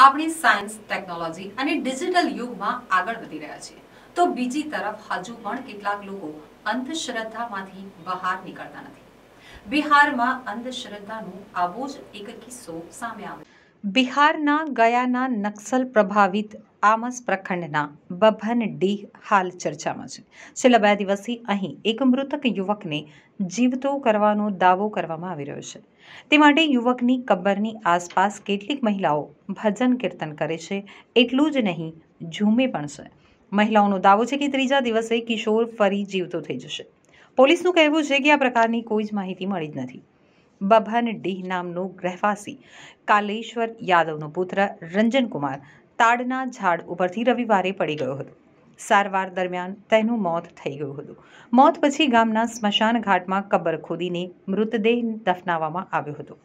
આપણે science technology અને digital યુગમાં આગળ વધી રહ્યા છીએ તો બીજી તરફ હજુ પણ કેટલાક લોકો અંધશ્રદ્ધામાંથી બહાર નીકળતા નથી બિહારમાં અંધશ્રદ્ધાનો આવો જ એક કિસ્સો સામે આવ્યો બિહારના ગયાના નક્સલ પ્રભાવિત આમસ પ્રખંડના બભન ડી હાલ ચર્ચામાં છે છેલ્લા બે દિવસથી અહીં એક મૃતક યુવકને જીવતો કરવાનો દાવો કરવામાં આવી રહ્યો છે તે માટે યુવકની કબ્બરની આસપાસ કેટલીક મહિલાઓ ભજન કીર્તન કરે છે એટલું જ નહીં ઝૂમે પણ છે મહિલાઓનો દાવો છે કે ત્રીજા દિવસે કિશોર ફરી જીવતો થઈ જશે પોલીસનું કહેવું છે કે આ પ્રકારની કોઈ જ માહિતી મળી જ નથી બભન ડીહ નામનો ગ્રહવાસી કાલેશ્વર યાદવનો પુત્ર રંજનકુમાર તાડના ઝાડ ઉપરથી રવિવારે પડી ગયો હતો સારવાર દરમિયાન તેનું મોત થઈ ગયું હતું મોત પછી ગામના સ્મશાન ઘાટમાં કબર ખોદીને મૃતદેહ દફનાવવામાં આવ્યો હતો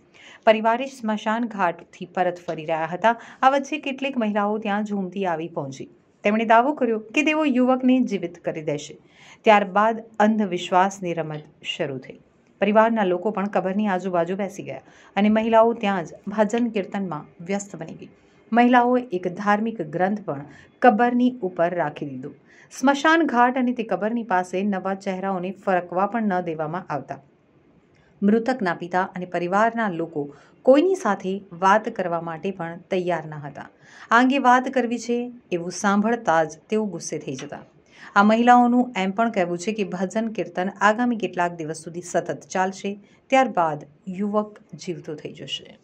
પરિવારે સ્મશાન ઘાટથી પરત ફરી રહ્યા હતા આ વચ્ચે કેટલીક મહિલાઓ ત્યાં ઝૂમતી આવી પહોંચી તેમણે દાવો કર્યો કે તેઓ યુવકને જીવિત કરી દેશે ત્યારબાદ અંધવિશ્વાસની રમત શરૂ થઈ પરિવારના લોકો પણ કબરની આજુબાજુ બેસી ગયા અને મહિલાઓ ત્યાં જ ભજન કીર્તનમાં વ્યસ્ત બની ગઈ મહિલાઓએ એક ધાર્મિક ગ્રંથ પણ કબરની ઉપર રાખી દીધો સ્મશાન ઘાટ અને તે કબરની પાસે નવા ચહેરાઓને ફરકવા પણ ન દેવામાં આવતા મૃતકના પિતા અને પરિવારના લોકો કોઈની સાથે વાત કરવા માટે પણ તૈયાર ન હતા આ અંગે વાત કરવી છે એવું સાંભળતા જ તેઓ ગુસ્સે થઈ જતા આ મહિલાઓનું એમ પણ કહેવું છે કે ભજન કીર્તન આગામી કેટલાક દિવસ સુધી સતત ચાલશે ત્યારબાદ યુવક જીવતો થઈ જશે